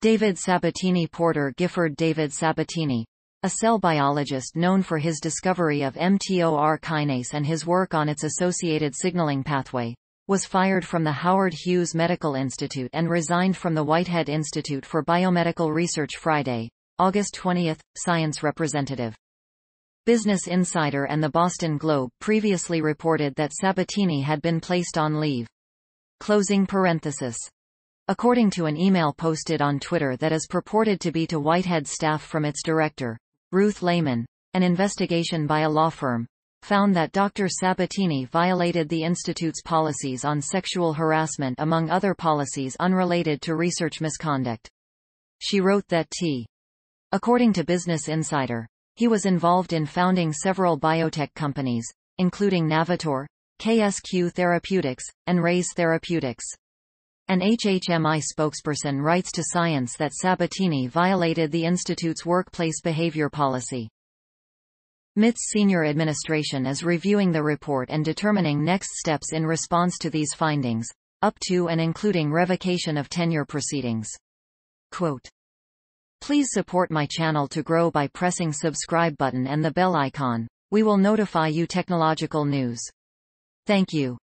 David Sabatini Porter Gifford David Sabatini a cell biologist known for his discovery of MTOR kinase and his work on its associated signaling pathway, was fired from the Howard Hughes Medical Institute and resigned from the Whitehead Institute for Biomedical Research Friday, August twentieth. Science Representative. Business Insider and the Boston Globe previously reported that Sabatini had been placed on leave. Closing parenthesis according to an email posted on Twitter that is purported to be to Whitehead staff from its director, Ruth Lehman. An investigation by a law firm found that Dr. Sabatini violated the Institute's policies on sexual harassment among other policies unrelated to research misconduct. She wrote that T. According to Business Insider, he was involved in founding several biotech companies, including Navator, KSQ Therapeutics, and Raise Therapeutics. An HHMI spokesperson writes to Science that Sabatini violated the Institute's workplace behavior policy. MIT's senior administration is reviewing the report and determining next steps in response to these findings, up to and including revocation of tenure proceedings. Quote, Please support my channel to grow by pressing subscribe button and the bell icon. We will notify you technological news. Thank you.